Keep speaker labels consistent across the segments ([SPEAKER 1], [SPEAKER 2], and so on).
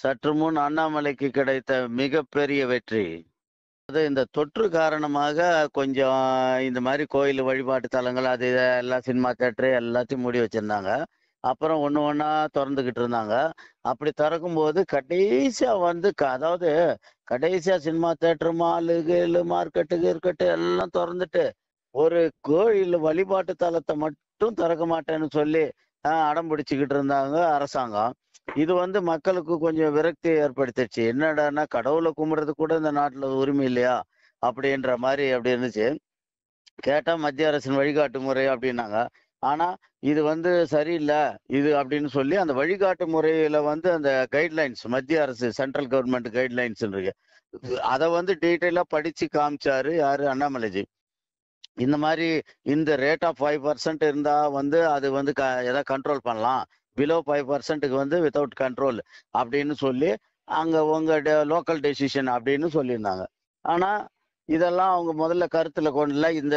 [SPEAKER 1] சற்று முன் அண்ணாமலைக்கு கிடைத்த மிகப்பெரிய வெற்றி அது இந்த தொற்று காரணமாக கொஞ்சம் இந்த மாதிரி கோயில் வழிபாட்டு தலங்கள் அது எல்லாம் சினிமா தேட்டரு எல்லாத்தையும் மூடி வச்சுருந்தாங்க அப்புறம் ஒன்று ஒன்றா திறந்துக்கிட்டு இருந்தாங்க அப்படி திறக்கும்போது கடைசியாக வந்து அதாவது கடைசியாக சினிமா தேட்டரு மாலு கீழு மார்க்கெட்டு கிர்க்கெட்டு எல்லாம் திறந்துட்டு ஒரு கோயில் வழிபாட்டு தலத்தை மட்டும் திறக்க மாட்டேன்னு சொல்லி அடம் பிடிச்சிக்கிட்டு இருந்தாங்க அரசாங்கம் இது வந்து மக்களுக்கு கொஞ்சம் விரக்தி ஏற்படுத்திடுச்சு என்னடான்னா கடவுளை கும்பிடுறது கூட இந்த நாட்டுல உரிமை இல்லையா அப்படின்ற மாதிரி அப்படி இருந்துச்சு கேட்டா மத்திய அரசின் வழிகாட்டு முறை அப்படின்னாங்க ஆனா இது வந்து சரியில்லை இது அப்படின்னு சொல்லி அந்த வழிகாட்டு முறையில வந்து அந்த கைட்லைன்ஸ் மத்திய அரசு சென்ட்ரல் கவர்மெண்ட் கைட்லைன்ஸ் இருக்கு அதை வந்து டீட்டெயிலாக படிச்சு காமிச்சாரு யாரு அண்ணாமலைஜி இந்த மாதிரி இந்த ரேட் ஆஃப் ஃபைவ் பர்சன்ட் இருந்தா வந்து அது வந்து க எதாவது கண்ட்ரோல் பண்ணலாம் பிலோ ஃபைவ் பர்சன்ட்டுக்கு வந்து வித்தவுட் கண்ட்ரோல் அப்படின்னு சொல்லி அங்கே உங்கள் லோக்கல் டெசிஷன் அப்படின்னு சொல்லியிருந்தாங்க ஆனால் இதெல்லாம் அவங்க முதல்ல கருத்தில் கொண்டல இந்த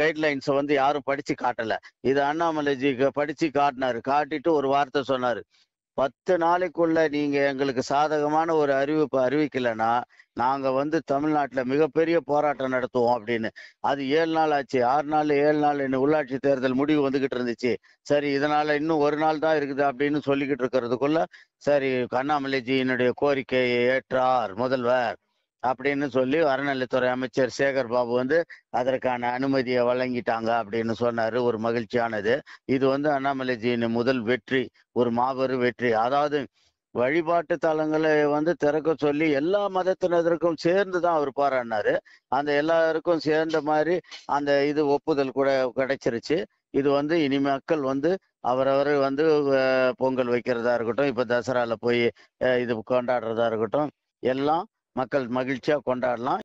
[SPEAKER 1] கைட்லைன்ஸை வந்து யாரும் படித்து காட்டலை இது அண்ணாமலைஜி படித்து காட்டினார் காட்டிட்டு ஒரு வார்த்தை சொன்னார் பத்து நாளைக்குள்ள நீங்கள் எங்களுக்கு சாதகமான ஒரு அறிவிப்பு அறிவிக்கலைன்னா நாங்கள் வந்து தமிழ்நாட்டில் மிகப்பெரிய போராட்டம் நடத்துவோம் அப்படின்னு அது ஏழு நாள் ஆச்சு ஆறு நாள் ஏழு நாள் இன்னும் உள்ளாட்சி தேர்தல் முடிவு வந்துக்கிட்டு இருந்துச்சு சரி இதனால் இன்னும் ஒரு நாள் தான் இருக்குது அப்படின்னு சொல்லிக்கிட்டு இருக்கிறதுக்குள்ள சரி கண்ணாமலைஜியினுடைய கோரிக்கையை ஏற்றார் முதல்வர் அப்படின்னு சொல்லி அறநிலைத்துறை அமைச்சர் சேகர் பாபு வந்து அதற்கான அனுமதியை வழங்கிட்டாங்க அப்படின்னு சொன்னாரு ஒரு மகிழ்ச்சியானது இது வந்து அண்ணாமலைஜியின் முதல் வெற்றி ஒரு மாபெரும் வெற்றி அதாவது வழிபாட்டு தலங்களை வந்து திறக்க சொல்லி எல்லா மதத்தினருக்கும் சேர்ந்து தான் அவர் பாராடினாரு அந்த எல்லாருக்கும் சேர்ந்த மாதிரி அந்த இது ஒப்புதல் கூட கிடைச்சிருச்சு இது வந்து இனி மக்கள் வந்து அவரவர் வந்து பொங்கல் வைக்கிறதா இருக்கட்டும் இப்போ தசரால போய் இது கொண்டாடுறதா இருக்கட்டும் எல்லாம் மக்கள் மகிழ்ச்சியாக கொண்டாடலாம்